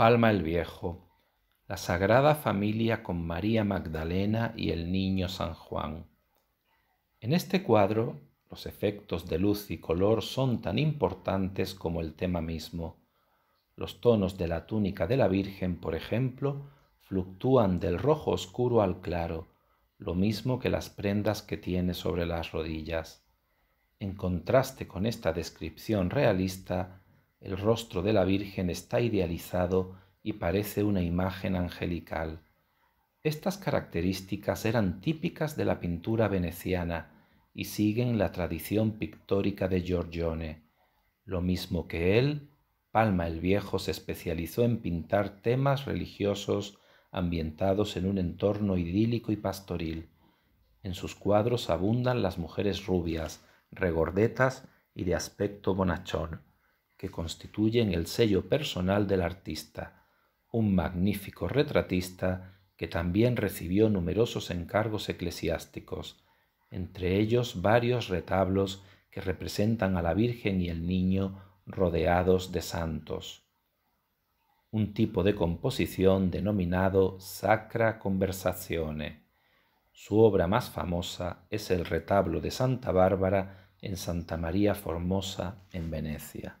Palma el Viejo, la Sagrada Familia con María Magdalena y el Niño San Juan. En este cuadro, los efectos de luz y color son tan importantes como el tema mismo. Los tonos de la túnica de la Virgen, por ejemplo, fluctúan del rojo oscuro al claro, lo mismo que las prendas que tiene sobre las rodillas. En contraste con esta descripción realista, el rostro de la Virgen está idealizado y parece una imagen angelical. Estas características eran típicas de la pintura veneciana y siguen la tradición pictórica de Giorgione. Lo mismo que él, Palma el Viejo se especializó en pintar temas religiosos ambientados en un entorno idílico y pastoril. En sus cuadros abundan las mujeres rubias, regordetas y de aspecto bonachón que constituyen el sello personal del artista, un magnífico retratista que también recibió numerosos encargos eclesiásticos, entre ellos varios retablos que representan a la Virgen y el Niño rodeados de santos. Un tipo de composición denominado Sacra Conversazione. Su obra más famosa es el retablo de Santa Bárbara en Santa María Formosa, en Venecia.